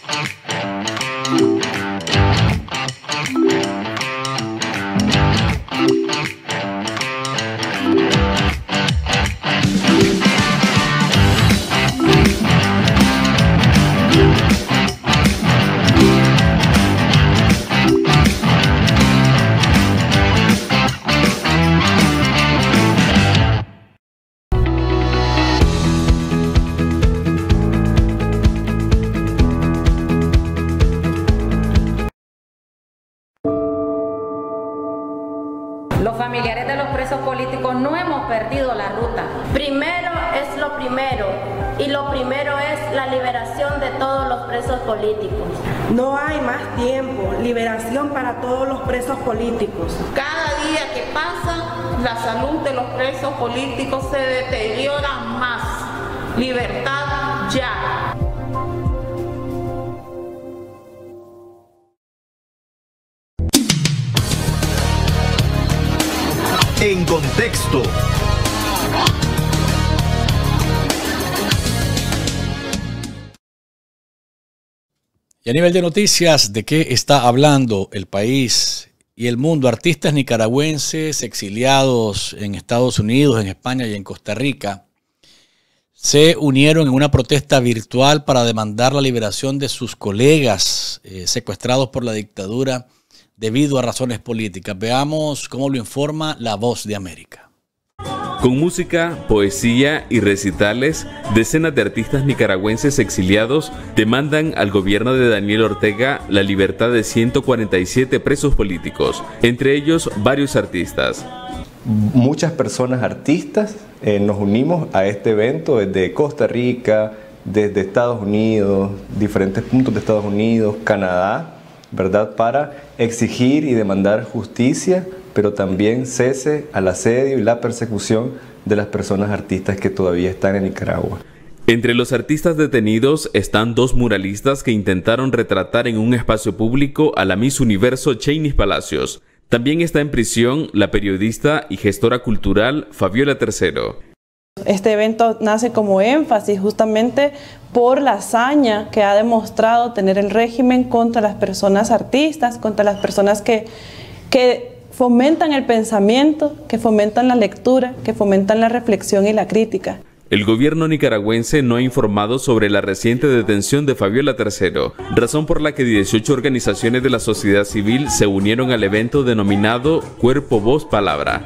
Thank you. a nivel de noticias, ¿de qué está hablando el país y el mundo? Artistas nicaragüenses exiliados en Estados Unidos, en España y en Costa Rica se unieron en una protesta virtual para demandar la liberación de sus colegas eh, secuestrados por la dictadura debido a razones políticas. Veamos cómo lo informa La Voz de América. Con música, poesía y recitales, decenas de artistas nicaragüenses exiliados demandan al gobierno de Daniel Ortega la libertad de 147 presos políticos, entre ellos varios artistas. Muchas personas artistas eh, nos unimos a este evento desde Costa Rica, desde Estados Unidos, diferentes puntos de Estados Unidos, Canadá, ¿verdad? Para exigir y demandar justicia pero también cese al asedio y la persecución de las personas artistas que todavía están en Nicaragua. Entre los artistas detenidos están dos muralistas que intentaron retratar en un espacio público a la Miss Universo cheney Palacios. También está en prisión la periodista y gestora cultural Fabiola Tercero. Este evento nace como énfasis justamente por la hazaña que ha demostrado tener el régimen contra las personas artistas, contra las personas que, que fomentan el pensamiento, que fomentan la lectura, que fomentan la reflexión y la crítica. El gobierno nicaragüense no ha informado sobre la reciente detención de Fabiola III, razón por la que 18 organizaciones de la sociedad civil se unieron al evento denominado Cuerpo, Voz, Palabra.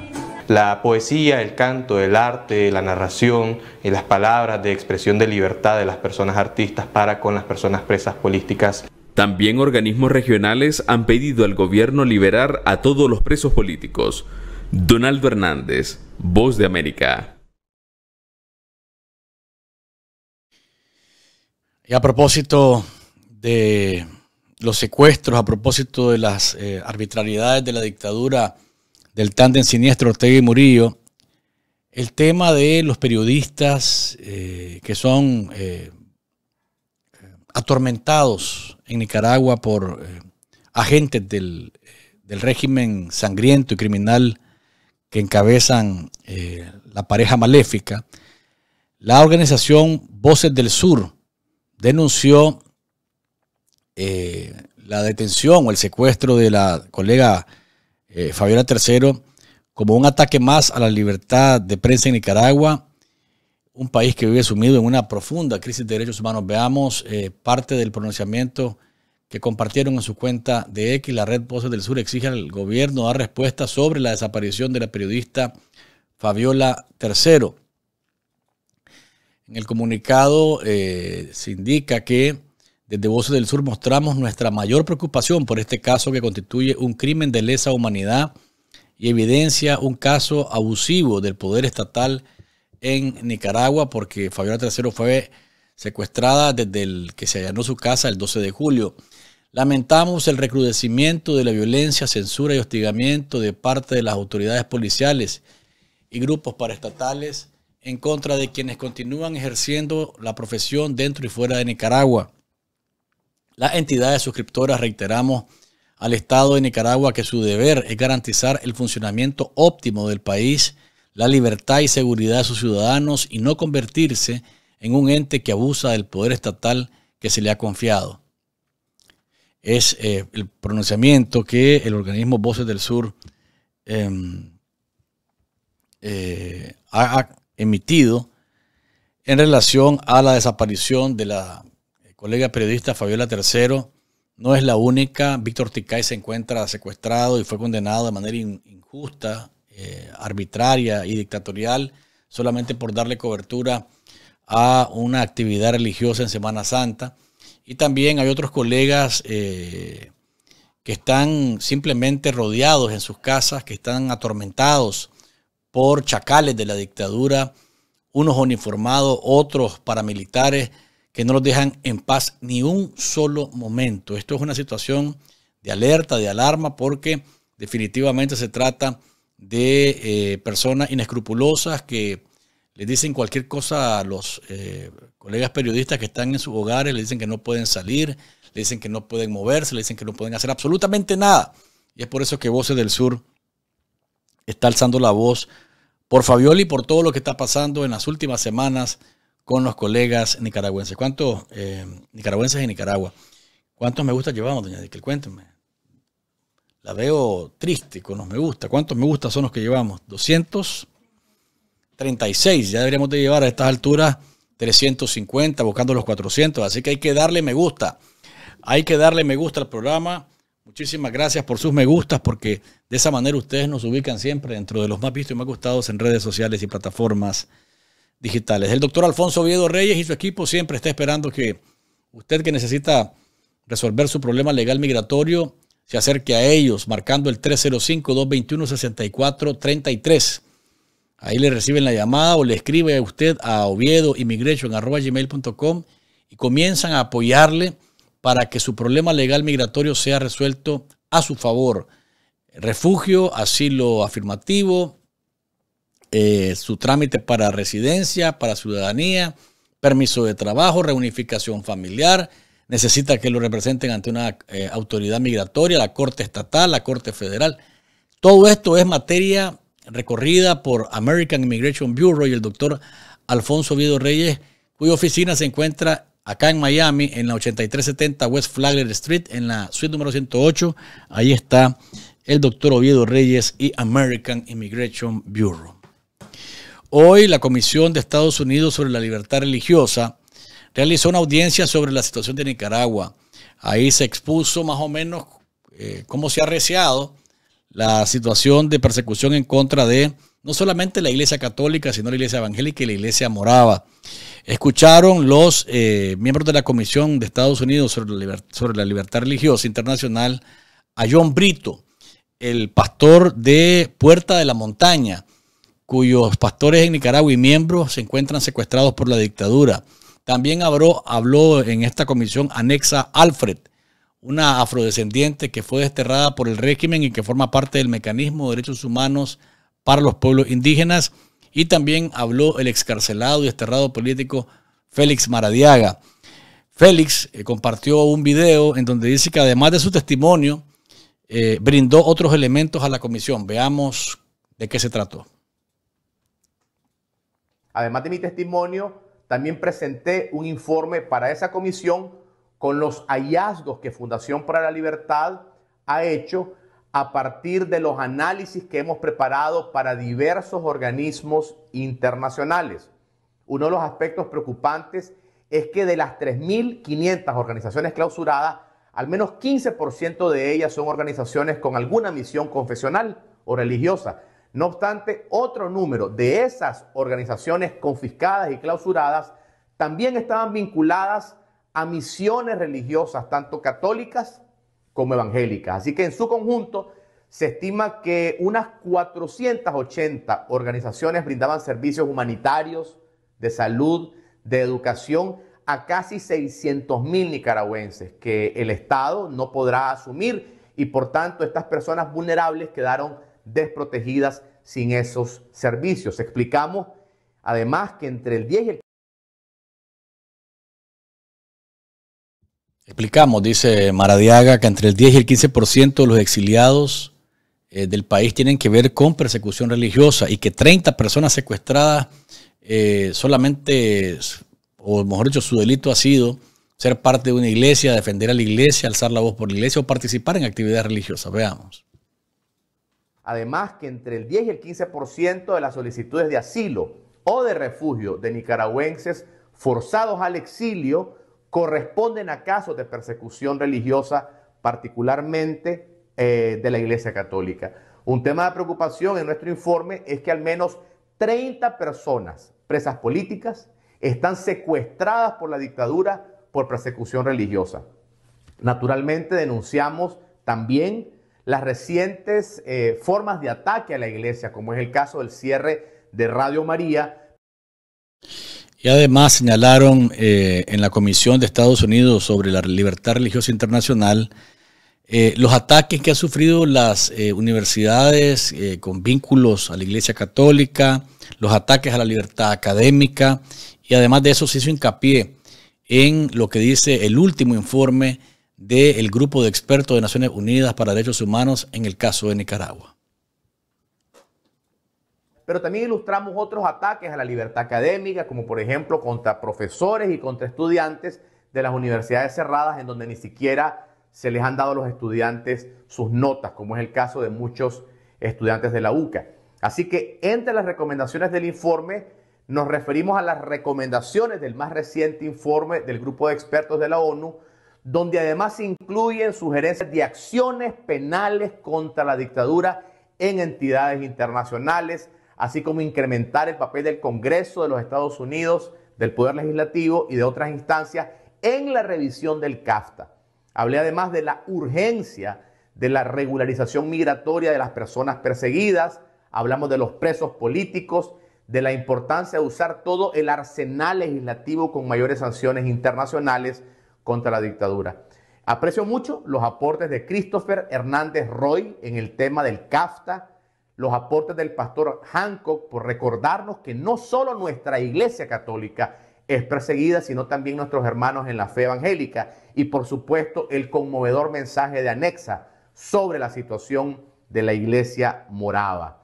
La poesía, el canto, el arte, la narración y las palabras de expresión de libertad de las personas artistas para con las personas presas políticas también organismos regionales han pedido al gobierno liberar a todos los presos políticos. Donaldo Hernández, Voz de América. Y a propósito de los secuestros, a propósito de las eh, arbitrariedades de la dictadura del tándem siniestro Ortega y Murillo, el tema de los periodistas eh, que son eh, atormentados en Nicaragua por eh, agentes del, régimen sangriento y criminal que encabezan eh, la pareja maléfica, la organización Voces del Sur denunció eh, la detención o el secuestro de la colega Fabiola III como un ataque más a la libertad de prensa en Nicaragua un país que vive sumido en una profunda crisis de derechos humanos. Veamos eh, parte del pronunciamiento que compartieron en su cuenta de X, la red Voces del Sur exige al gobierno dar respuesta sobre la desaparición de la periodista Fabiola III. En el comunicado eh, se indica que desde Voces del Sur mostramos nuestra mayor preocupación por este caso que constituye un crimen de lesa humanidad y evidencia un caso abusivo del poder estatal en Nicaragua porque Fabiola Tercero fue secuestrada desde el que se allanó su casa el 12 de julio. Lamentamos el recrudecimiento de la violencia, censura y hostigamiento de parte de las autoridades policiales y grupos paraestatales en contra de quienes continúan ejerciendo la profesión dentro y fuera de Nicaragua. Las entidades suscriptoras reiteramos al Estado de Nicaragua que su deber es garantizar el funcionamiento óptimo del país la libertad y seguridad de sus ciudadanos y no convertirse en un ente que abusa del poder estatal que se le ha confiado. Es eh, el pronunciamiento que el organismo Voces del Sur em, eh, ha emitido en relación a la desaparición de la eh, colega periodista Fabiola Tercero. No es la única. Víctor Ticay se encuentra secuestrado y fue condenado de manera injusta eh, arbitraria y dictatorial solamente por darle cobertura a una actividad religiosa en Semana Santa. Y también hay otros colegas eh, que están simplemente rodeados en sus casas, que están atormentados por chacales de la dictadura, unos uniformados, otros paramilitares, que no los dejan en paz ni un solo momento. Esto es una situación de alerta, de alarma, porque definitivamente se trata de de eh, personas inescrupulosas que le dicen cualquier cosa a los eh, colegas periodistas que están en sus hogares, le dicen que no pueden salir, le dicen que no pueden moverse, le dicen que no pueden hacer absolutamente nada. Y es por eso que Voces del Sur está alzando la voz por Fabioli y por todo lo que está pasando en las últimas semanas con los colegas nicaragüenses. ¿Cuántos eh, nicaragüenses en Nicaragua? ¿Cuántos me gusta llevamos, doña Dickel Cuéntenme. La veo triste con los me gusta. ¿Cuántos me gusta son los que llevamos? 236. Ya deberíamos de llevar a estas alturas 350, buscando los 400. Así que hay que darle me gusta. Hay que darle me gusta al programa. Muchísimas gracias por sus me gustas, porque de esa manera ustedes nos ubican siempre dentro de los más vistos y más gustados en redes sociales y plataformas digitales. El doctor Alfonso Oviedo Reyes y su equipo siempre está esperando que usted que necesita resolver su problema legal migratorio, se acerque a ellos, marcando el 305-221-6433. Ahí le reciben la llamada o le escribe a usted a oviedoimmigration.com y comienzan a apoyarle para que su problema legal migratorio sea resuelto a su favor. Refugio, asilo afirmativo, eh, su trámite para residencia, para ciudadanía, permiso de trabajo, reunificación familiar, necesita que lo representen ante una eh, autoridad migratoria, la Corte Estatal, la Corte Federal. Todo esto es materia recorrida por American Immigration Bureau y el doctor Alfonso Oviedo Reyes, cuya oficina se encuentra acá en Miami, en la 8370 West Flagler Street, en la suite número 108. Ahí está el doctor Oviedo Reyes y American Immigration Bureau. Hoy la Comisión de Estados Unidos sobre la Libertad Religiosa realizó una audiencia sobre la situación de Nicaragua. Ahí se expuso más o menos eh, cómo se ha reseado la situación de persecución en contra de no solamente la Iglesia Católica, sino la Iglesia Evangélica y la Iglesia Morava. Escucharon los eh, miembros de la Comisión de Estados Unidos sobre sobre la Libertad Religiosa Internacional a John Brito, el pastor de Puerta de la Montaña, cuyos pastores en Nicaragua y miembros se encuentran secuestrados por la dictadura. También habló, en esta comisión anexa Alfred, una afrodescendiente que fue desterrada por el régimen y que forma parte del mecanismo de derechos humanos para los pueblos indígenas. Y también habló el excarcelado y desterrado político Félix Maradiaga. Félix eh, compartió un video en donde dice que además de su testimonio, eh, brindó otros elementos a la comisión. Veamos de qué se trató. Además de mi testimonio, también presenté un informe para esa comisión con los hallazgos que Fundación para la Libertad ha hecho a partir de los análisis que hemos preparado para diversos organismos internacionales. Uno de los aspectos preocupantes es que de las 3.500 organizaciones clausuradas, al menos 15% de ellas son organizaciones con alguna misión confesional o religiosa. No obstante, otro número de esas organizaciones confiscadas y clausuradas también estaban vinculadas a misiones religiosas, tanto católicas como evangélicas. Así que en su conjunto se estima que unas 480 organizaciones brindaban servicios humanitarios, de salud, de educación a casi 600 mil nicaragüenses que el Estado no podrá asumir y por tanto estas personas vulnerables quedaron desprotegidas sin esos servicios. Explicamos además que entre el 10 y el Explicamos, dice Maradiaga, que entre el 10 y el 15% de los exiliados eh, del país tienen que ver con persecución religiosa y que 30 personas secuestradas eh, solamente, o mejor dicho, su delito ha sido ser parte de una iglesia, defender a la iglesia, alzar la voz por la iglesia o participar en actividades religiosas. Veamos. Además, que entre el 10 y el 15% de las solicitudes de asilo o de refugio de nicaragüenses forzados al exilio corresponden a casos de persecución religiosa, particularmente eh, de la Iglesia Católica. Un tema de preocupación en nuestro informe es que al menos 30 personas presas políticas están secuestradas por la dictadura por persecución religiosa. Naturalmente denunciamos también las recientes eh, formas de ataque a la iglesia, como es el caso del cierre de Radio María. Y además señalaron eh, en la Comisión de Estados Unidos sobre la Libertad Religiosa Internacional eh, los ataques que han sufrido las universidades con vínculos a la Iglesia Católica, los ataques a la libertad académica, y además de eso se hizo hincapié en lo que dice el último informe del grupo de expertos de Naciones Unidas para Derechos Humanos en el caso de Nicaragua. Pero también ilustramos otros ataques a la libertad académica, como por ejemplo contra profesores y contra estudiantes de las universidades cerradas, en donde ni siquiera se les han dado a los estudiantes sus notas, como es el caso de muchos estudiantes de la UCA. Así que entre las recomendaciones del informe nos referimos a las recomendaciones del más reciente informe del grupo de expertos de la ONU donde además se incluyen sugerencias de acciones penales contra la dictadura en entidades internacionales, así como incrementar el papel del Congreso de los Estados Unidos, del Poder Legislativo y de otras instancias en la revisión del CAFTA. Hablé además de la urgencia de la regularización migratoria de las personas perseguidas, hablamos de los presos políticos, de la importancia de usar todo el arsenal legislativo con mayores sanciones internacionales, contra la dictadura. Aprecio mucho los aportes de Christopher Hernández Roy en el tema del CAFTA, los aportes del pastor Hancock por recordarnos que no solo nuestra iglesia católica es perseguida, sino también nuestros hermanos en la fe evangélica y por supuesto el conmovedor mensaje de Anexa sobre la situación de la iglesia morava.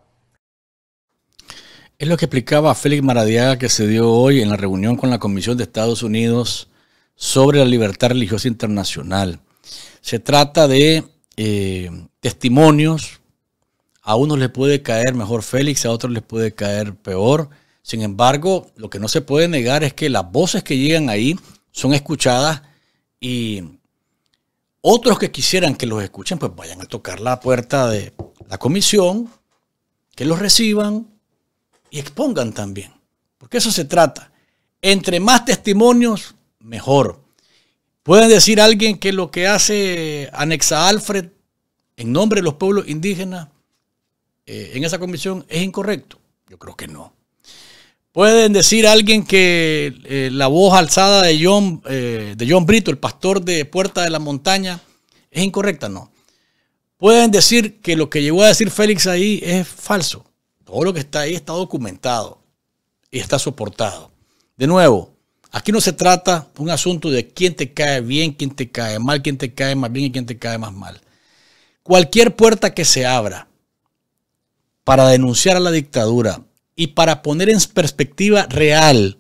Es lo que explicaba Félix Maradiaga que se dio hoy en la reunión con la Comisión de Estados Unidos sobre la libertad religiosa internacional. Se trata de eh, testimonios. A unos les puede caer mejor Félix, a otros les puede caer peor. Sin embargo, lo que no se puede negar es que las voces que llegan ahí son escuchadas y otros que quisieran que los escuchen, pues vayan a tocar la puerta de la comisión, que los reciban y expongan también. Porque eso se trata. Entre más testimonios, mejor. Pueden decir alguien que lo que hace Anexa Alfred en nombre de los pueblos indígenas eh, en esa comisión es incorrecto. Yo creo que no. Pueden decir alguien que eh, la voz alzada de John, eh, de John Brito, el pastor de Puerta de la Montaña, es incorrecta. No. Pueden decir que lo que llegó a decir Félix ahí es falso. Todo lo que está ahí está documentado y está soportado. De nuevo, Aquí no se trata un asunto de quién te cae bien, quién te cae mal, quién te cae más bien y quién te cae más mal. Cualquier puerta que se abra para denunciar a la dictadura y para poner en perspectiva real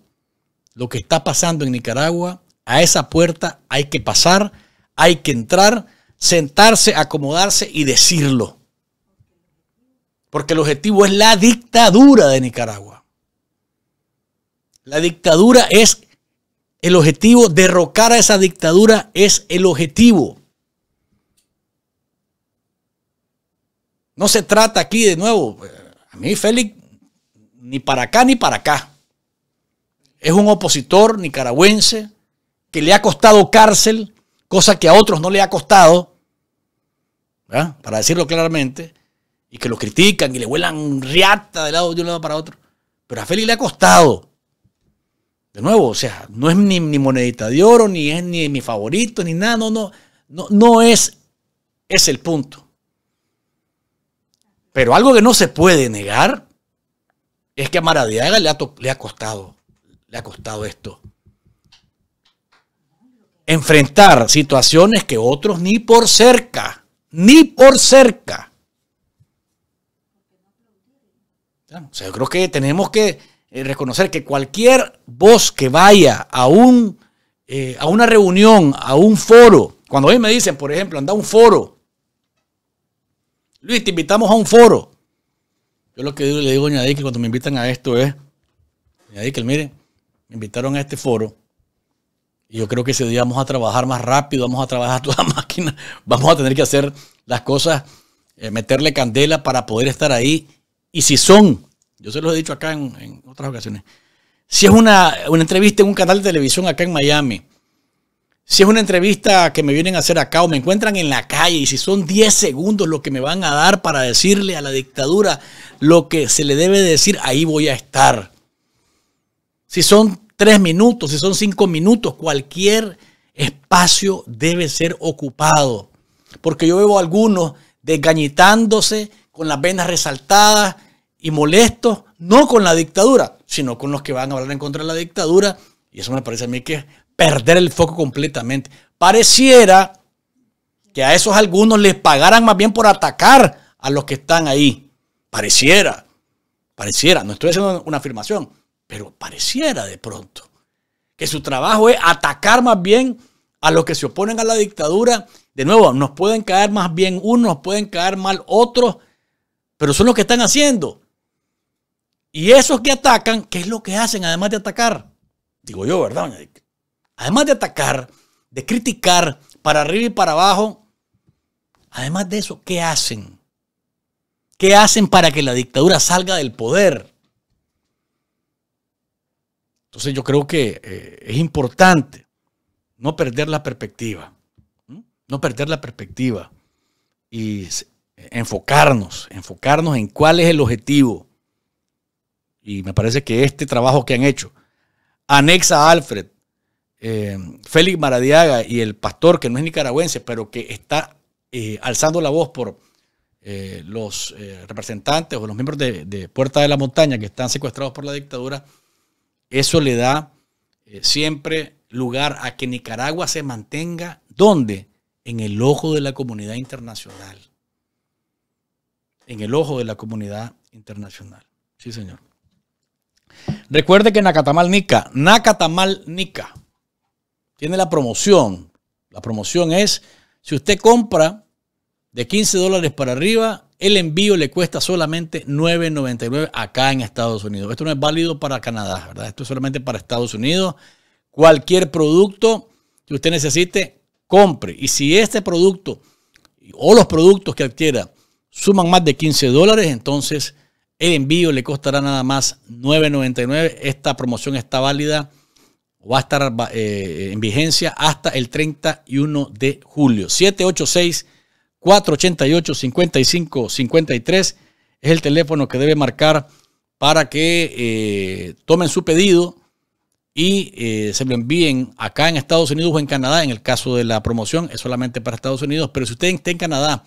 lo que está pasando en Nicaragua, a esa puerta hay que pasar, hay que entrar, sentarse, acomodarse y decirlo. Porque el objetivo es la dictadura de Nicaragua. La dictadura es el objetivo, derrocar a esa dictadura es el objetivo. No se trata aquí de nuevo, a mí Félix, ni para acá ni para acá. Es un opositor nicaragüense que le ha costado cárcel, cosa que a otros no le ha costado, para decirlo claramente, y que lo critican y le vuelan riata de, lado, de un lado para otro. Pero a Félix le ha costado. De nuevo, o sea, no es ni, monedita de oro, ni es ni mi favorito, ni nada, no, no, no, es, es el punto. Pero algo que no se puede negar es que a Maradiaga le ha, le ha costado, le ha costado esto. Enfrentar situaciones que otros ni por cerca, ni por cerca. O sea, yo creo que tenemos que eh, reconocer que cualquier voz que vaya a, eh, a una reunión, a un foro, cuando mí me dicen, por ejemplo, anda a un foro, Luis, te invitamos a un foro. Yo lo que le digo a que cuando me invitan a esto es, que mire, me invitaron a este foro. Y yo creo que ese día vamos a trabajar más rápido, vamos a trabajar toda la máquina, vamos a tener que hacer las cosas, eh, meterle candela para poder estar ahí. Y si son yo se los he dicho acá en, otras ocasiones. Si es una, una, entrevista en un canal de televisión acá en Miami, si es una entrevista que me vienen a hacer acá o me encuentran en la calle y si son 10 segundos lo que me van a dar para decirle a la dictadura lo que se le debe decir, ahí voy a estar. Si son 3 minutos, si son 5 minutos, cualquier espacio debe ser ocupado. Porque yo veo a algunos desgañitándose, con las venas resaltadas, y molestos, no con la dictadura, sino con los que van a hablar en contra de la dictadura. Y eso me parece a mí que es perder el foco completamente. Pareciera que a esos algunos les pagaran más bien por atacar a los que están ahí. Pareciera, pareciera, no estoy haciendo una afirmación, pero pareciera de pronto que su trabajo es atacar más bien a los que se oponen a la dictadura. De nuevo, nos pueden caer más bien unos, pueden caer mal otros, pero son los que están haciendo. Y esos que atacan, ¿qué es lo que hacen además de atacar? Digo yo, ¿verdad, doña Además de atacar, de criticar para arriba y para abajo, además de eso, ¿qué hacen? ¿Qué hacen para que la dictadura salga del poder? Entonces yo creo que eh, es importante no perder la perspectiva, no perder la perspectiva y eh, enfocarnos, enfocarnos en cuál es el objetivo y me parece que este trabajo que han hecho, anexa Alfred, eh, Félix Maradiaga y el pastor, que no es nicaragüense, pero que está eh, alzando la voz por eh, los representantes o los miembros de, de, Puerta de la Montaña que están secuestrados por la dictadura, eso le da siempre lugar a que Nicaragua se mantenga donde? En el ojo de la comunidad internacional. En el ojo de la comunidad internacional. Sí, señor. Recuerde que Nacatamal Nica, Nacatamal tiene la promoción. La promoción es, si usted compra de 15 dólares para arriba, el envío le cuesta solamente 9.99 acá en Estados Unidos. Esto no es válido para Canadá, ¿verdad? Esto es solamente para Estados Unidos. Cualquier producto que usted necesite, compre. Y si este producto o los productos que adquiera suman más de 15 dólares, entonces el envío le costará nada más $9.99. Esta promoción está válida o va a estar eh, en vigencia hasta el 31 de julio. 786-488-5553 es el teléfono que debe marcar para que eh, tomen su pedido y eh, se lo envíen acá en Estados Unidos o en Canadá. En el caso de la promoción es solamente para Estados Unidos, pero si usted está en Canadá,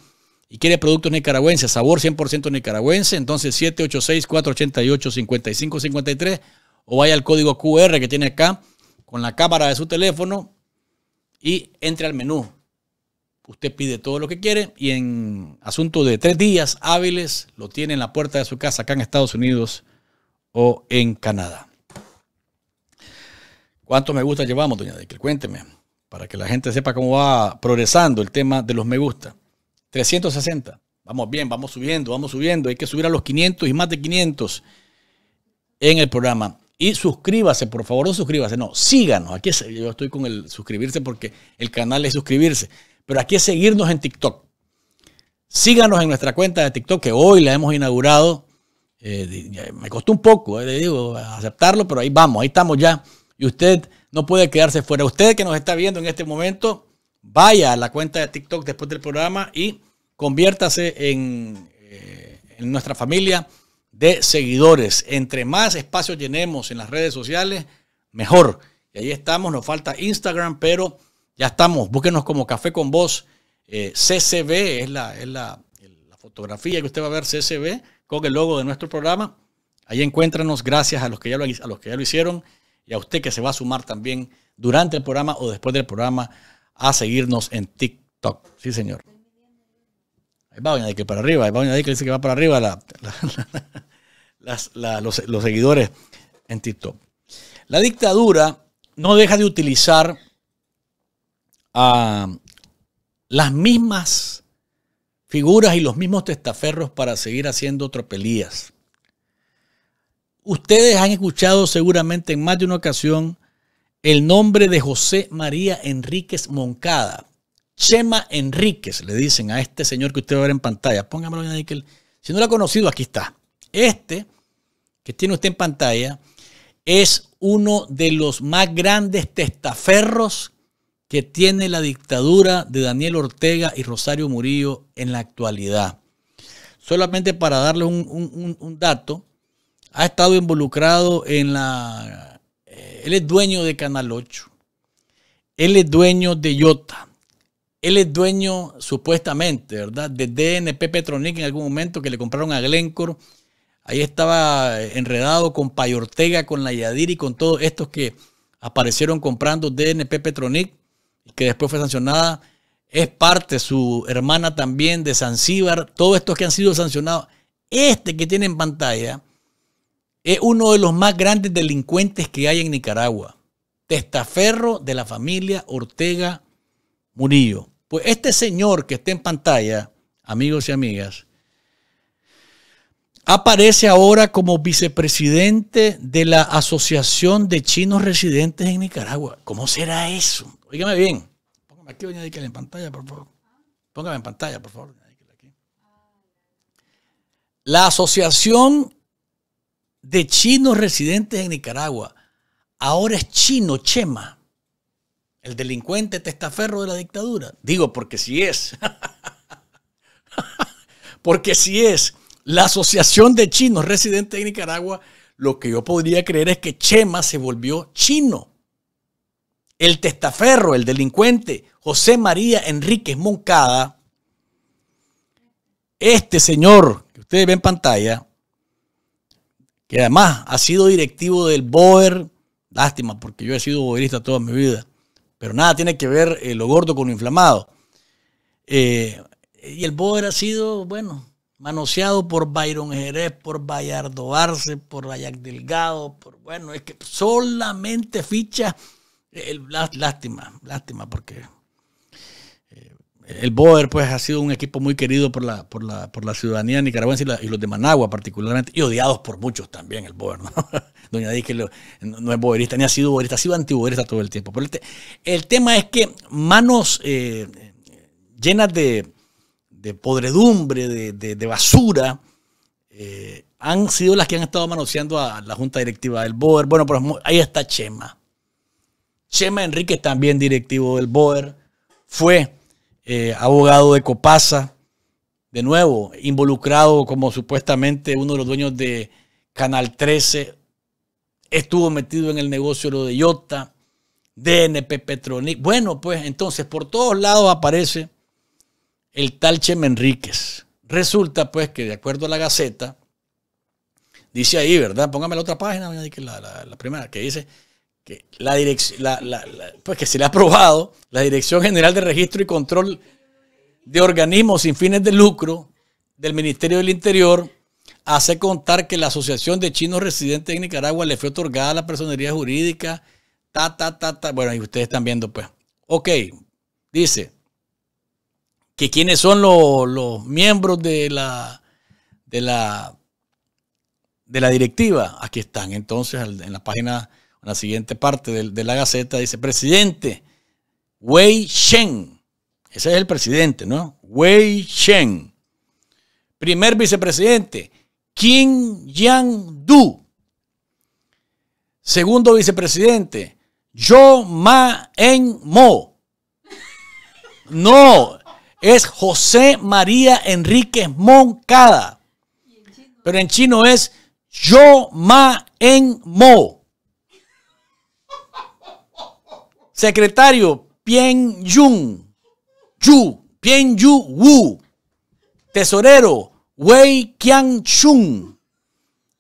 y quiere productos nicaragüenses, sabor 100% nicaragüense, entonces 786-488-5553 o vaya al código QR que tiene acá con la cámara de su teléfono y entre al menú. Usted pide todo lo que quiere y en asunto de tres días hábiles lo tiene en la puerta de su casa acá en Estados Unidos o en Canadá. ¿Cuántos me gusta llevamos, doña Dekel? Cuénteme, para que la gente sepa cómo va progresando el tema de los me gusta. 360. Vamos bien, vamos subiendo, vamos subiendo. Hay que subir a los 500 y más de 500 en el programa. Y suscríbase, por favor, no suscríbase, no, síganos. Aquí yo estoy con el suscribirse porque el canal es suscribirse. Pero aquí es seguirnos en TikTok. Síganos en nuestra cuenta de TikTok que hoy la hemos inaugurado. Eh, me costó un poco, eh, le digo, aceptarlo, pero ahí vamos, ahí estamos ya. Y usted no puede quedarse fuera. Usted que nos está viendo en este momento, vaya a la cuenta de TikTok después del programa y conviértase eh, en, nuestra familia de seguidores. Entre más espacio llenemos en las redes sociales, mejor. Y ahí estamos, nos falta Instagram, pero ya estamos. Búsquenos como Café con Voz. Eh, CCB es, la, fotografía que usted va a ver, CCB, con el logo de nuestro programa. Ahí encuéntranos, gracias a los, que ya a los que ya lo hicieron y a usted que se va a sumar también durante el programa o después del programa a seguirnos en TikTok. Sí, señor. Ahí va de que para arriba. Ahí va Doña que dice que va para arriba los, los seguidores en TikTok. La dictadura no deja de utilizar las mismas figuras y los mismos testaferros para seguir haciendo tropelías. Ustedes han escuchado seguramente en más de una ocasión el nombre de José María Enríquez Moncada. Chema Enríquez, le dicen a este señor que usted va a ver en pantalla. Póngamelo ahí que si no lo ha conocido, aquí está. Este que tiene usted en pantalla es uno de los más grandes testaferros que tiene la dictadura de Daniel Ortega y Rosario Murillo en la actualidad. Solamente para darle un dato, ha estado involucrado en la él es dueño de Canal 8. Él es dueño de Yota. Él es dueño, supuestamente, ¿verdad? De DNP Petronic en algún momento que le compraron a Glencore. Ahí estaba enredado con Ortega, con la Yadir y con todos estos que aparecieron comprando DNP Petronic y que después fue sancionada. Es parte su hermana también de Zanzíbar. Todos estos que han sido sancionados. Este que tiene en pantalla es uno de los más grandes delincuentes que hay en Nicaragua. Testaferro de la familia Ortega Murillo. Pues este señor que está en pantalla, amigos y amigas, aparece ahora como vicepresidente de la Asociación de Chinos Residentes en Nicaragua. ¿Cómo será eso? Óigame bien. Póngame aquí, doña en pantalla, por favor. Póngame en pantalla, por favor. La Asociación de chinos residentes en Nicaragua. Ahora es chino Chema, el delincuente testaferro de la dictadura. Digo, porque si es. porque si es la Asociación de Chinos residentes en Nicaragua, lo que yo podría creer es que Chema se volvió chino. El testaferro, el delincuente, José María Enríquez Moncada, este señor que ustedes ven en pantalla, que además ha sido directivo del Boer, lástima porque yo he sido boerista toda mi vida, pero nada tiene que ver eh, lo gordo con lo inflamado. Eh, y el Boer ha sido, bueno, manoseado por Byron Jerez, por Bayardo Arce, por Rayac Delgado, por, bueno, es que solamente ficha, eh, el lástima, lástima porque el Boer pues ha sido un equipo muy querido por la, por la, ciudadanía nicaragüense y, los de Managua particularmente, y odiados por muchos también el Boer. ¿no? Doña Díaz que no es boerista, ni ha sido boerista, ha sido anti-boerista todo el tiempo. el, tema es que manos eh, llenas de, podredumbre, de, basura, eh, han sido las que han estado manoseando a la junta directiva del Boer. Bueno, pero ahí está Chema. Chema Enrique también directivo del Boer, fue eh, abogado de Copasa, de nuevo, involucrado como supuestamente uno de los dueños de Canal 13, estuvo metido en el negocio lo de Iota, DNP Petronic. Bueno, pues entonces por todos lados aparece el tal Chema Enríquez. Resulta pues que de acuerdo a la Gaceta, dice ahí, ¿verdad? Póngame la otra página, la primera, que dice que la pues que se le ha aprobado la Dirección General de Registro y Control de Organismos sin fines de lucro del Ministerio del Interior hace contar que la Asociación de Chinos Residentes en Nicaragua le fue otorgada la personería jurídica, ta, ta, ta, Bueno, y ustedes están viendo, pues. Ok, dice que quiénes son los, los miembros de la, de la de la directiva. Aquí están entonces en la página la siguiente parte de, de la Gaceta, dice, presidente Wei Shen, ese es el presidente, ¿no? Wei Shen, primer vicepresidente, Kim Yang-du, segundo vicepresidente, Yo Ma En Mo. No, es José María Enrique Moncada. Pero en chino es Yo Ma En Mo. secretario Pien Yun, Yu, Pien Yu Wu, tesorero Wei Qian Chun,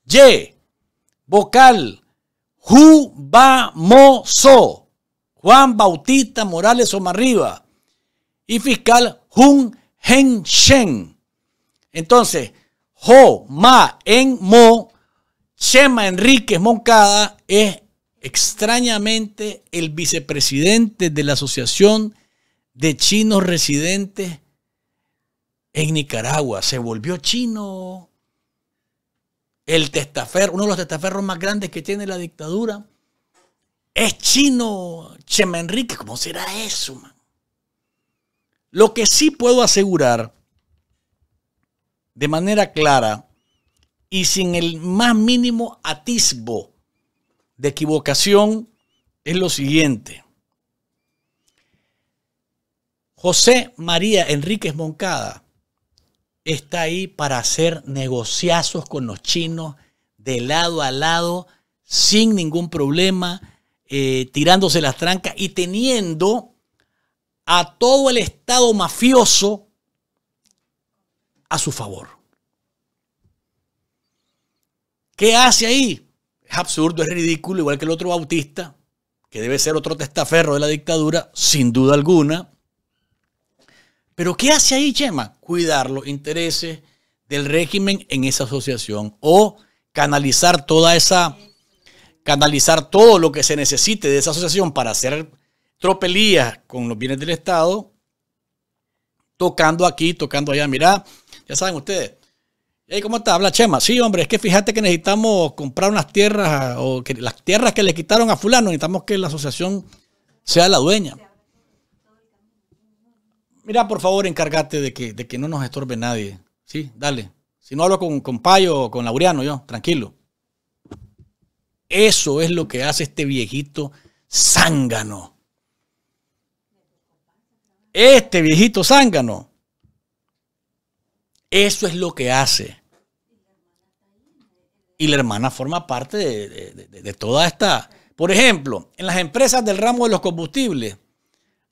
Ye, vocal Hu Ba Mo So, Juan Bautista Morales Omarriba y fiscal Jun Hen Shen. Entonces, Ho Ma En Mo, Chema Enríquez Moncada es Extrañamente, el vicepresidente de la Asociación de Chinos Residentes en Nicaragua se volvió chino. El testaferro, uno de los testaferros más grandes que tiene la dictadura, es chino. Chema Enrique, ¿cómo será eso, man? Lo que sí puedo asegurar de manera clara y sin el más mínimo atisbo de equivocación es lo siguiente. José María Enríquez Moncada está ahí para hacer negociazos con los chinos de lado a lado, sin ningún problema, eh, tirándose las trancas y teniendo a todo el Estado mafioso a su favor. ¿Qué hace ahí? absurdo, es ridículo, igual que el otro Bautista, que debe ser otro testaferro de la dictadura, sin duda alguna. Pero ¿qué hace ahí Chema? Cuidar los intereses del régimen en esa asociación o canalizar toda esa canalizar todo lo que se necesite de esa asociación para hacer tropelías con los bienes del Estado, tocando aquí, tocando allá. Mirá, ya saben ustedes, Hey, ¿Cómo está, habla Chema? Sí, hombre, es que fíjate que necesitamos comprar unas tierras ah, o las tierras que le quitaron a fulano, necesitamos que la asociación sea la dueña. Mira, por favor, encárgate de que, no nos estorbe nadie. Sí, dale. Si no hablo con, con Payo o con Laureano, yo, tranquilo. Eso es lo que hace este viejito zángano. Este viejito zángano eso es lo que hace. Y la hermana forma parte de, toda esta... Por ejemplo, en las empresas del ramo de los combustibles,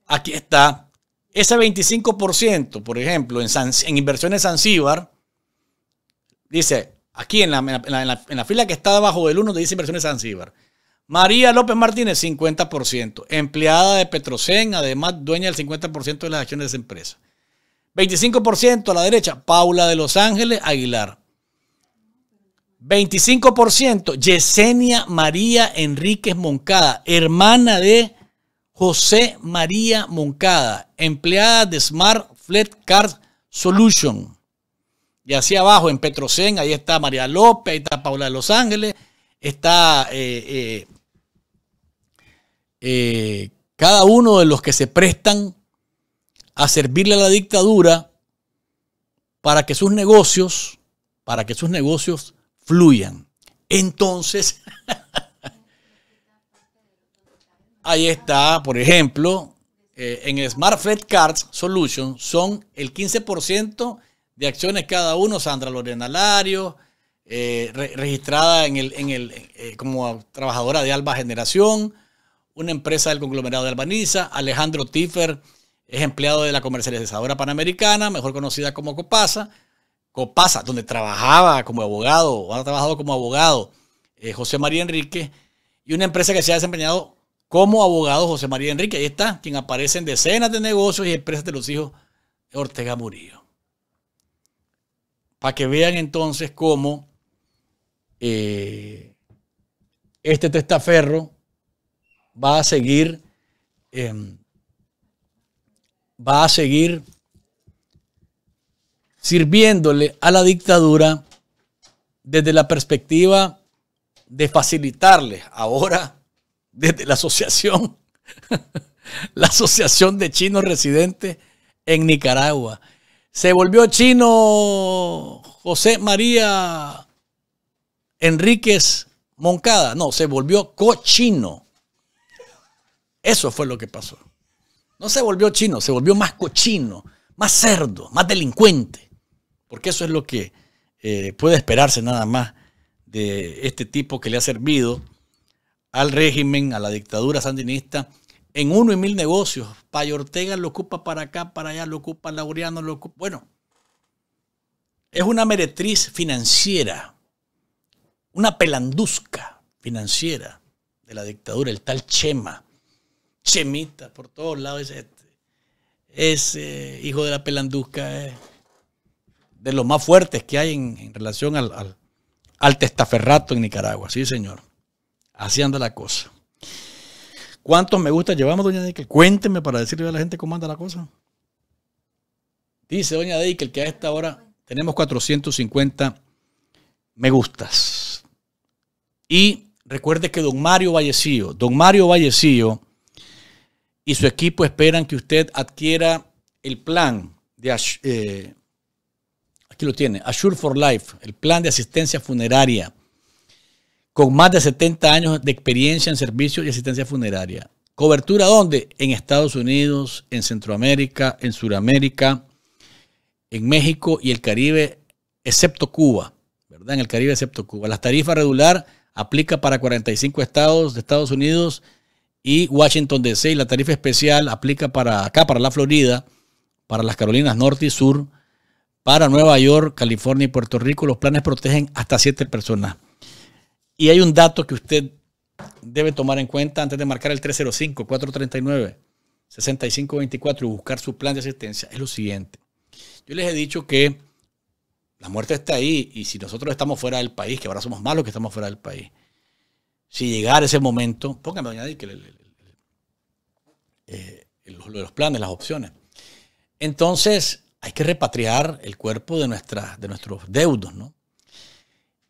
aquí está ese 25%, por ejemplo, en, San, en inversiones Zanzíbar, dice, aquí en la, en, la, fila que está debajo del 1 dice inversiones Zanzíbar. María López Martínez, 50%, empleada de Petrocen, además dueña del 50% de las acciones de esa empresa. 25% a la derecha, Paula de Los Ángeles Aguilar. 25%, Yesenia María Enríquez Moncada, hermana de José María Moncada, empleada de Smart Flat Card Solution. Y hacia abajo, en Petrocen, ahí está María López, ahí está Paula de Los Ángeles, está eh, eh, eh, cada uno de los que se prestan a servirle a la dictadura para que sus negocios, para que sus negocios fluyan. Entonces, ahí está, por ejemplo, eh, en Smart Fred Cards Solution son el 15% de acciones cada uno, Sandra Lorena Lario, eh, registrada en el, en el, eh, como trabajadora de Alba Generación, una empresa del conglomerado de Albaniza, Alejandro Tiffer, es empleado de la comercializadora panamericana, mejor conocida como Copasa. Copasa, donde trabajaba como abogado, o ha trabajado como abogado eh, José María Enrique, y una empresa que se ha desempeñado como abogado José María Enrique. Ahí está, quien aparece en decenas de negocios y empresas de los hijos Ortega Murillo. Para que vean entonces cómo eh, este testaferro va a seguir em, va a seguir sirviéndole a la dictadura desde la perspectiva de facilitarle ahora desde la asociación, la asociación de chinos residentes en Nicaragua. Se volvió chino José María Enríquez Moncada, no, se volvió cochino. Eso fue lo que pasó. No se volvió chino, se volvió más cochino, más cerdo, más delincuente. Porque eso es lo que eh, puede esperarse nada más de este tipo que le ha servido al régimen, a la dictadura sandinista, en uno y mil negocios. Payortega Ortega lo ocupa para acá, para allá, lo ocupa Laureano, lo ocupa... Bueno, es una meretriz financiera, una pelanduzca financiera de la dictadura, el tal Chema chemita por todos lados. Ese, ese hijo de la pelanduca es de los más fuertes que hay en, relación al, al, testaferrato en Nicaragua. Sí, señor. Así anda la cosa. ¿Cuántos me gusta llevamos, doña Deikel? Cuénteme para decirle a la gente cómo anda la cosa. Dice doña Deikel que a esta hora tenemos 450 me gustas. Y recuerde que don Mario Vallecillo, don Mario Vallecillo y su equipo esperan que usted adquiera el plan de, eh, aquí lo tiene, Assure for Life, el plan de asistencia funeraria, con más de 70 años de experiencia en servicio y asistencia funeraria. ¿Cobertura dónde? En Estados Unidos, en Centroamérica, en Sudamérica, en México y el Caribe, excepto Cuba, ¿verdad? En el Caribe, excepto Cuba. la tarifa regular aplica para 45 estados de Estados Unidos, y Washington DC. Y la tarifa especial aplica para acá, para la Florida, para las Carolinas Norte y Sur, para Nueva York, California y Puerto Rico. Los planes protegen hasta siete personas. Y hay un dato que usted debe tomar en cuenta antes de marcar el 305-439-6524 y buscar su plan de asistencia es lo siguiente. Yo les he dicho que la muerte está ahí y si nosotros estamos fuera del país, que ahora somos malos que estamos fuera del país, si llegara ese momento, póngame, doña Dick, eh, los, los planes, las opciones. Entonces, hay que repatriar el cuerpo de, de nuestros deudos, ¿no?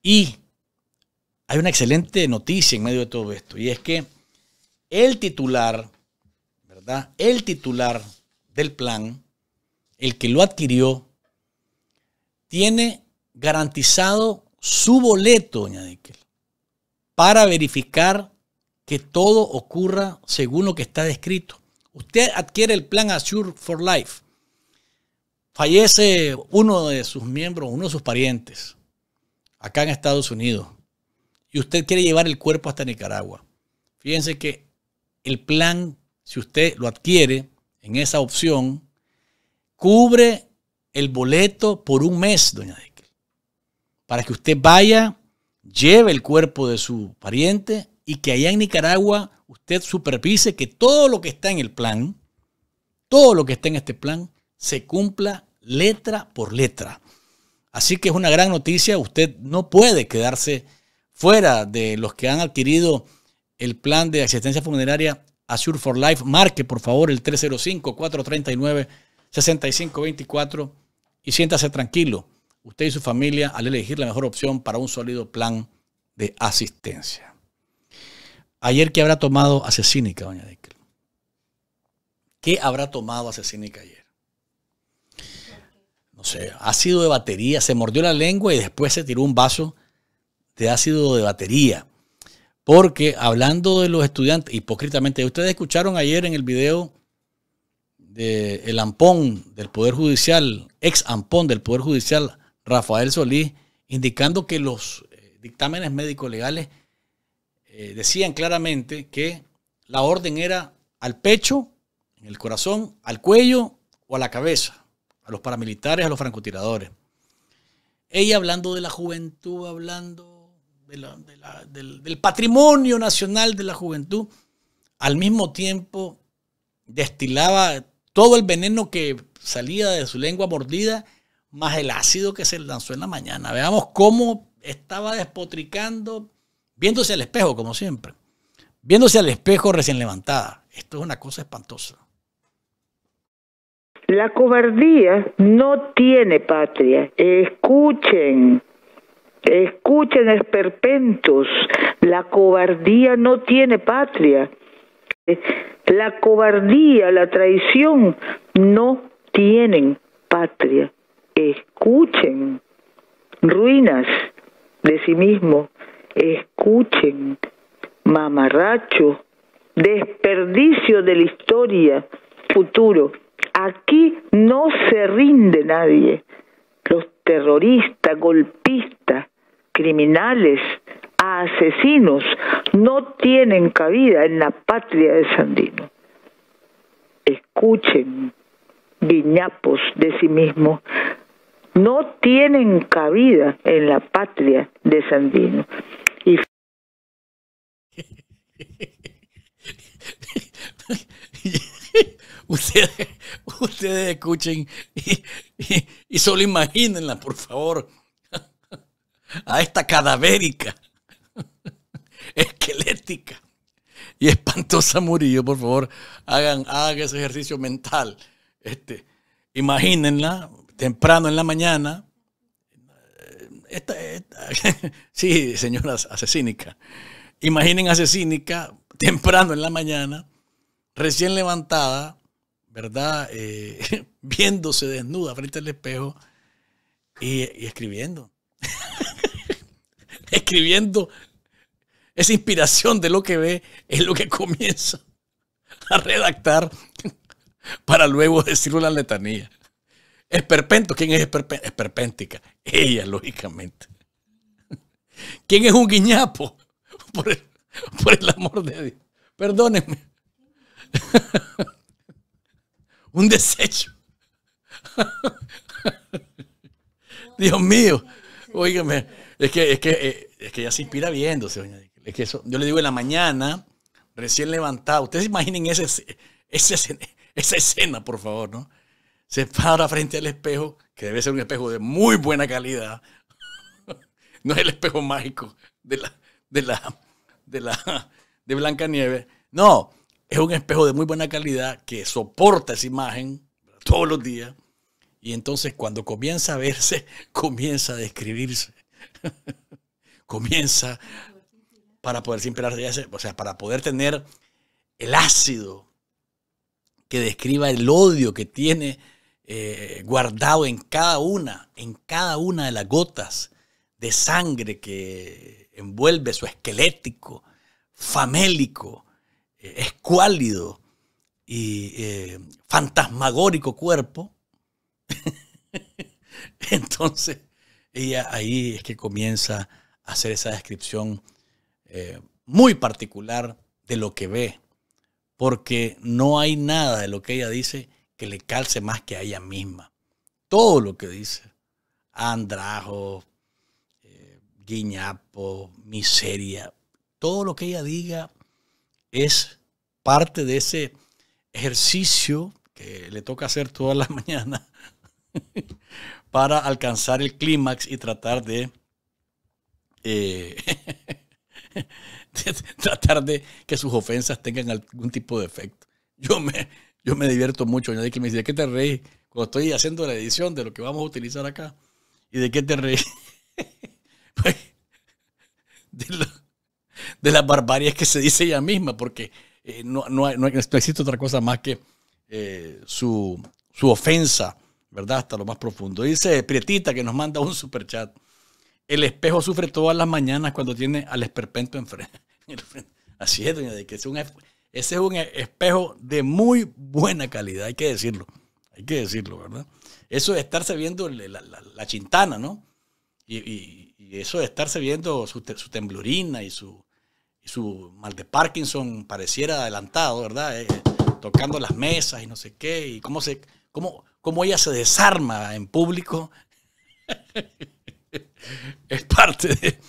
Y hay una excelente noticia en medio de todo esto, y es que el titular, ¿verdad? El titular del plan, el que lo adquirió, tiene garantizado su boleto, doña Díquel para verificar que todo ocurra según lo que está descrito. Usted adquiere el plan Assure for Life. Fallece uno de sus miembros, uno de sus parientes, acá en Estados Unidos, y usted quiere llevar el cuerpo hasta Nicaragua. Fíjense que el plan, si usted lo adquiere en esa opción, cubre el boleto por un mes, doña Dekel, para que usted vaya lleve el cuerpo de su pariente y que allá en Nicaragua usted supervise que todo lo que está en el plan, todo lo que está en este plan, se cumpla letra por letra. Así que es una gran noticia, usted no puede quedarse fuera de los que han adquirido el plan de asistencia funeraria Azure for Life. Marque por favor el 305-439-6524 y siéntase tranquilo usted y su familia al elegir la mejor opción para un sólido plan de asistencia. Ayer, ¿qué habrá tomado Asesínica, doña Declan? ¿Qué habrá tomado Asesínica ayer? No sé, ácido de batería, se mordió la lengua y después se tiró un vaso de ácido de batería. Porque hablando de los estudiantes, hipócritamente, ustedes escucharon ayer en el video del ampón del Poder Judicial, ex ampón del Poder Judicial, Rafael Solís, indicando que los eh, dictámenes médicos legales eh, decían claramente que la orden era al pecho, en el corazón, al cuello o a la cabeza, a los paramilitares, a los francotiradores. Ella hablando de la juventud, hablando del patrimonio nacional de la juventud, al mismo tiempo destilaba todo el veneno que salía de su lengua mordida más el ácido que se lanzó en la mañana. Veamos cómo estaba despotricando, viéndose al espejo, como siempre. Viéndose al espejo recién levantada. Esto es una cosa espantosa. La cobardía no tiene patria. Escuchen, escuchen esperpentos. La cobardía no tiene patria. La cobardía, la traición no tienen patria escuchen ruinas de sí mismo, escuchen mamarracho, desperdicio de la historia, futuro. Aquí no se rinde nadie. Los terroristas, golpistas, criminales, asesinos no tienen cabida en la patria de Sandino. Escuchen, viñapos de sí mismo, no tienen cabida en la patria de Sandino. ustedes, escuchen y, solo imagínenla, por favor, a esta cadavérica, esquelética y espantosa Murillo, por favor, hagan, hagan ese ejercicio mental. Este, imagínenla, temprano en la mañana. Eh, esta, sí, señora asesínica. Imaginen asesínica temprano en la mañana, recién levantada, ¿verdad? Eh, viéndose desnuda frente al espejo y, escribiendo. escribiendo esa inspiración de lo que ve es lo que comienza a redactar para luego decirlo la letanía. Esperpento, ¿quién es esperpéntica? Ella, lógicamente. ¿Quién es un guiñapo? Por el, amor de Dios. Perdónenme. un desecho. Dios mío. Óigame, es que, es que, eh, es que ya se inspira viéndose, Es que eso, yo le digo en la mañana, recién levantado. Ustedes imaginen ese, ese, esa escena, por favor, ¿no? se para frente al espejo, que debe ser un espejo de muy buena calidad. no es el espejo mágico de la, de la, de la, de No, es un espejo de muy buena calidad que soporta esa imagen todos los días. Y entonces cuando comienza a verse, comienza a describirse. comienza para poder o sea, para poder tener el ácido que describa el odio que tiene eh, guardado en cada una, en cada una de las gotas de sangre que envuelve su esquelético, famélico, eh, escuálido y eh, fantasmagórico cuerpo. Entonces, ella ahí es que comienza a hacer esa descripción muy particular de lo que ve, porque no hay nada de lo que ella dice que le calce más que a ella misma. Todo lo que dice. Andrajo, eh, guiñapo, miseria. Todo lo que ella diga es parte de ese ejercicio que le toca hacer todas las mañanas para alcanzar el clímax y tratar de, eh, de, tratar de que sus ofensas tengan algún tipo de efecto. Yo me, yo me divierto mucho. doña que me dice, ¿de qué te reí? Cuando estoy haciendo la edición de lo que vamos a utilizar acá. ¿Y de qué te reí? Pues, de, las barbarias que se dice ella misma, porque eh, no, no, no, existe otra cosa más que eh, su, ofensa, ¿verdad? Hasta lo más profundo. Dice Prietita que nos manda un superchat. El espejo sufre todas las mañanas cuando tiene al esperpento enfrente. Así es, doña, de que es un, ese es un espejo de muy buena calidad, hay que decirlo. Hay que decirlo, ¿verdad? Eso de estarse viendo la, chintana, ¿no? Y, eso de estarse viendo su, temblorina y su, mal de Parkinson pareciera adelantado, ¿verdad? Eh, tocando las mesas y no sé qué, y cómo, se, cómo, ella se desarma en público. es parte de,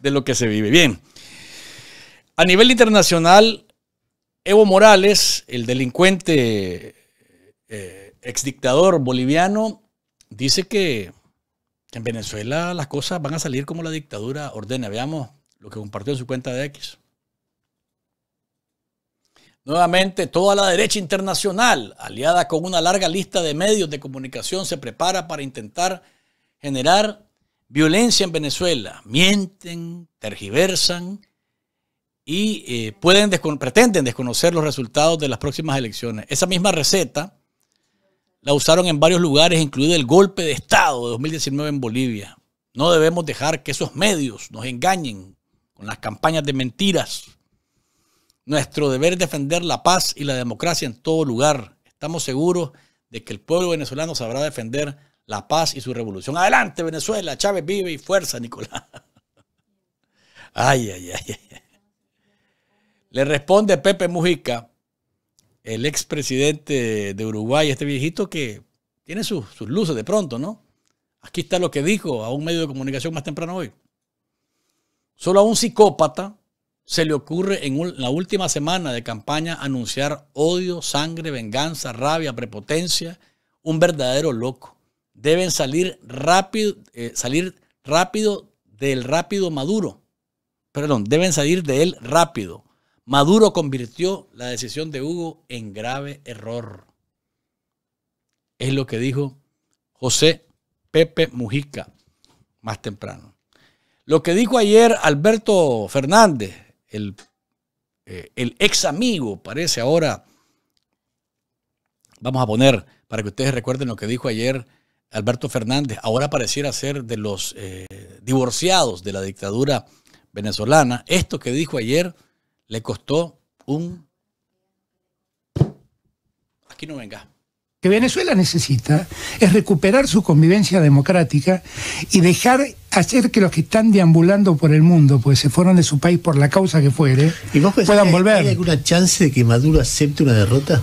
de, lo que se vive. Bien, a nivel internacional, Evo Morales, el delincuente eh, exdictador boliviano, dice que en Venezuela las cosas van a salir como la dictadura ordena. Veamos lo que compartió en su cuenta de X. Nuevamente, toda la derecha internacional, aliada con una larga lista de medios de comunicación, se prepara para intentar generar violencia en Venezuela. Mienten, tergiversan y eh, pueden pretenden desconocer los resultados de las próximas elecciones. Esa misma receta la usaron en varios lugares, incluido el golpe de Estado de 2019 en Bolivia. No debemos dejar que esos medios nos engañen con las campañas de mentiras. Nuestro deber es defender la paz y la democracia en todo lugar. Estamos seguros de que el pueblo venezolano sabrá defender la paz y su revolución. Adelante, Venezuela, Chávez vive y fuerza, Nicolás. Ay, ay, ay, ay. Le responde Pepe Mujica, el expresidente de Uruguay, este viejito que tiene sus, luces de pronto, ¿no? Aquí está lo que dijo a un medio de comunicación más temprano hoy. Solo a un psicópata se le ocurre en, la última semana de campaña anunciar odio, sangre, venganza, rabia, prepotencia, un verdadero loco. Deben salir rápido, eh, salir rápido del rápido maduro. Perdón, deben salir de él rápido. Maduro convirtió la decisión de Hugo en grave error. Es lo que dijo José Pepe Mujica más temprano. Lo que dijo ayer Alberto Fernández, el, eh, ex amigo, parece ahora, vamos a poner para que ustedes recuerden lo que dijo ayer Alberto Fernández, ahora pareciera ser de los eh, divorciados de la dictadura venezolana. Esto que dijo ayer le costó un... Aquí no venga. Que Venezuela necesita es recuperar su convivencia democrática y dejar hacer que los que están deambulando por el mundo, pues se fueron de su país por la causa que fuere, puedan volver. ¿Hay alguna chance de que Maduro acepte una derrota?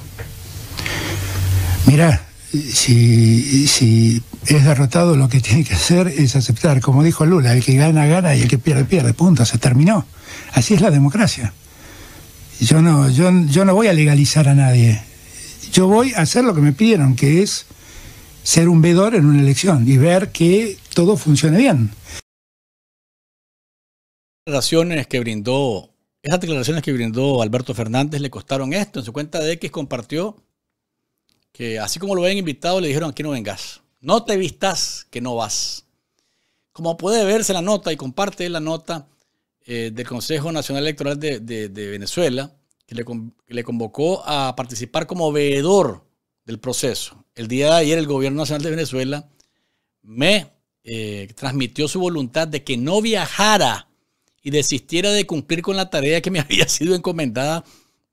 Mirá, si, si es derrotado, lo que tiene que hacer es aceptar, como dijo Lula, el que gana, gana y el que pierde, pierde, punto, se terminó. Así es la democracia. Yo no, yo, no voy a legalizar a nadie. Yo voy a hacer lo que me pidieron, que es ser un vedor en una elección y ver que todo funcione bien. Declaraciones que brindó, esas declaraciones que brindó Alberto Fernández le costaron esto. En su cuenta de X compartió que así como lo habían invitado, le dijeron aquí no vengas. No te vistas que no vas. Como puede verse la nota y comparte la nota, eh, del Consejo Nacional Electoral de, Venezuela, que le, convocó a participar como veedor del proceso. El día de ayer el Gobierno Nacional de Venezuela me eh, transmitió su voluntad de que no viajara y desistiera de cumplir con la tarea que me había sido encomendada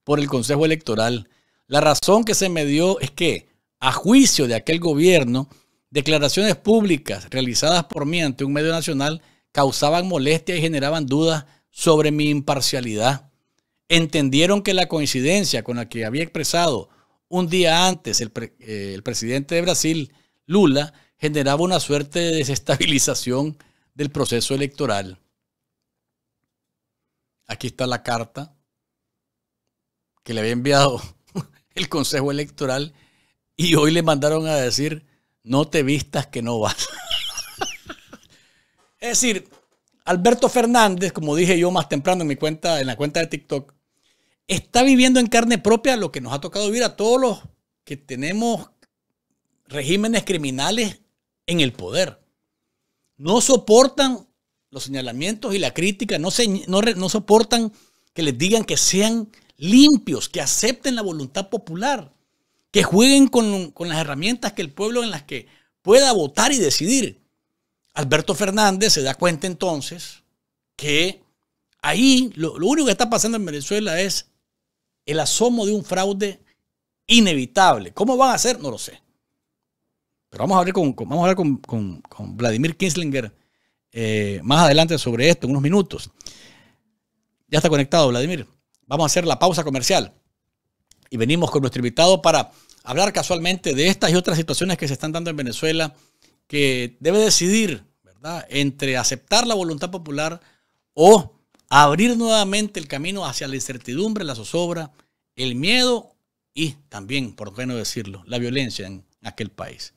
por el Consejo Electoral. La razón que se me dio es que, a juicio de aquel gobierno, declaraciones públicas realizadas por mí ante un medio nacional causaban molestia y generaban dudas sobre mi imparcialidad. Entendieron que la coincidencia con la que había expresado un día antes el, eh, presidente de Brasil, Lula, generaba una suerte de desestabilización del proceso electoral. Aquí está la carta que le había enviado el Consejo Electoral y hoy le mandaron a decir, no te vistas que no vas. Es decir, Alberto Fernández, como dije yo más temprano en mi cuenta, en la cuenta de TikTok, está viviendo en carne propia lo que nos ha tocado vivir a todos los que tenemos regímenes criminales en el poder. No soportan los señalamientos y la crítica, no, soportan que les digan que sean limpios, que acepten la voluntad popular, que jueguen con las herramientas que el pueblo en las que pueda votar y decidir. Alberto Fernández se da cuenta entonces que ahí lo, único que está pasando en Venezuela es el asomo de un fraude inevitable. ¿Cómo van a hacer? No lo sé. Pero vamos a hablar con, vamos a Vladimir Kinslinger eh, más adelante sobre esto, en unos minutos. Ya está conectado, Vladimir. Vamos a hacer la pausa comercial y venimos con nuestro invitado para hablar casualmente de estas y otras situaciones que se están dando en Venezuela que debe decidir entre aceptar la voluntad popular o abrir nuevamente el camino hacia la incertidumbre, la zozobra, el miedo y también, por qué no decirlo, la violencia en aquel país.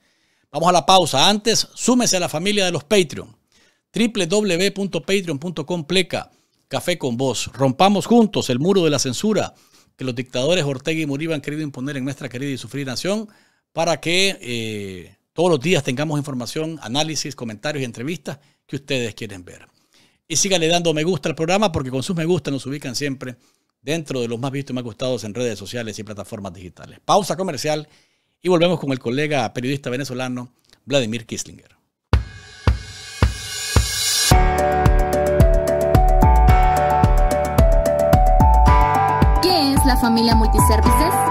Vamos a la pausa. Antes, súmese a la familia de los Patreon. www.patreon.com pleca café con vos. Rompamos juntos el muro de la censura que los dictadores Ortega y Muriba han querido imponer en nuestra querida y sufrida nación para que eh, todos los días tengamos información, análisis, comentarios y entrevistas que ustedes quieren ver. Y síganle dando me gusta al programa porque con sus me gusta nos ubican siempre dentro de los más vistos y más gustados en redes sociales y plataformas digitales. Pausa comercial y volvemos con el colega periodista venezolano Vladimir Kislinger. ¿Qué es la familia Multiservices?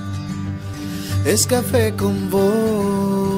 es café con vos.